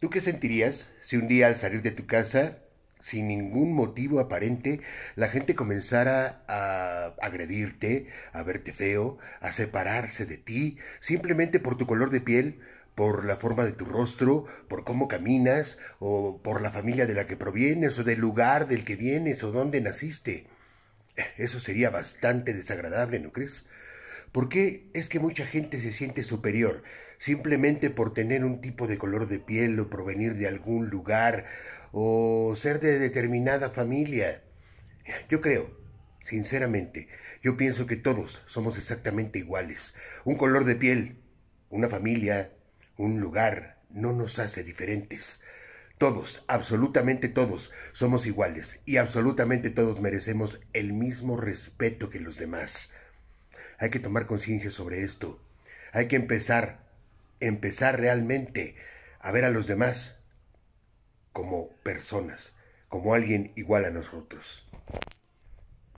¿Tú qué sentirías si un día al salir de tu casa, sin ningún motivo aparente, la gente comenzara a agredirte, a verte feo, a separarse de ti, simplemente por tu color de piel, por la forma de tu rostro, por cómo caminas, o por la familia de la que provienes, o del lugar del que vienes, o dónde naciste? Eso sería bastante desagradable, ¿no crees? ¿Por qué es que mucha gente se siente superior simplemente por tener un tipo de color de piel o provenir de algún lugar o ser de determinada familia? Yo creo, sinceramente, yo pienso que todos somos exactamente iguales. Un color de piel, una familia, un lugar, no nos hace diferentes. Todos, absolutamente todos, somos iguales y absolutamente todos merecemos el mismo respeto que los demás. Hay que tomar conciencia sobre esto. Hay que empezar, empezar realmente a ver a los demás como personas, como alguien igual a nosotros.